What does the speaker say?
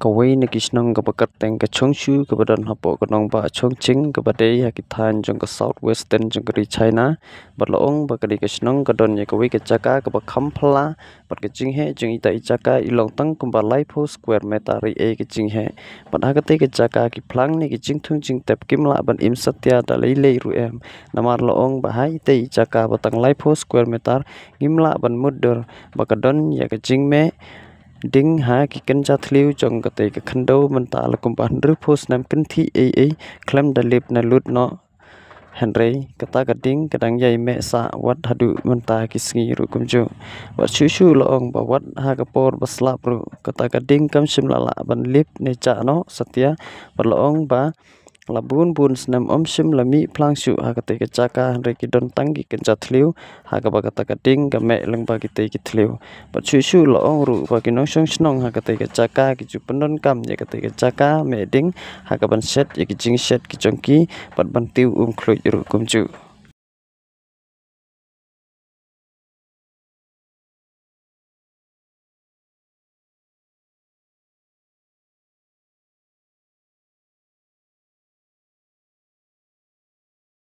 kawai ni kishnong ka pakat teng ka chong shu ka badan hapo ka nong ba chong ching ka bade ya ki than jong ka south western jong ka ri china bat lo ong ba ka di kishnong ka don ya kawai ka chaka ka pak kham phala bat ka ching he jong ita i chaka i long tang kumba life ho square meta ri e ka ching he bat ha ka te ka chaka ki phlang ni ki ching thung ching tep kim la ban im satya da lei lei ru em namar lo ong ba hai te i chaka batang life ho square meta gim la ban mudder ba ka don ya ka ching me Dinghakikan jatliu jongkate kakendo mentala kumpan rupus nam kenti ee klem dalip na lut no Henry kata kading kadang yai me sa wat hadu menta kisngi ru kumju wat chuchu loong ba wat ha kapor baslap ru kata kading kam shimlala ban lip ne cha no satya ba loong ba labun bun senam om sim lami plang su ha kata ke caka hanre ki don tanggi ke cat liu ha ka baka ta kading ka me leng ba kita ki thliu pa chu su lo ong ru ba ki nong song snong ha kata ke caka ki chu pendon kam ye ya kata ke caka me ding ha ka ban set ye ya ki jing set ki chong ki pat ban tiu um khloi ru kum chu